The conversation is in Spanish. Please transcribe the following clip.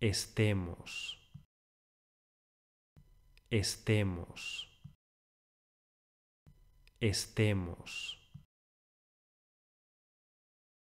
estemos, estemos, estemos.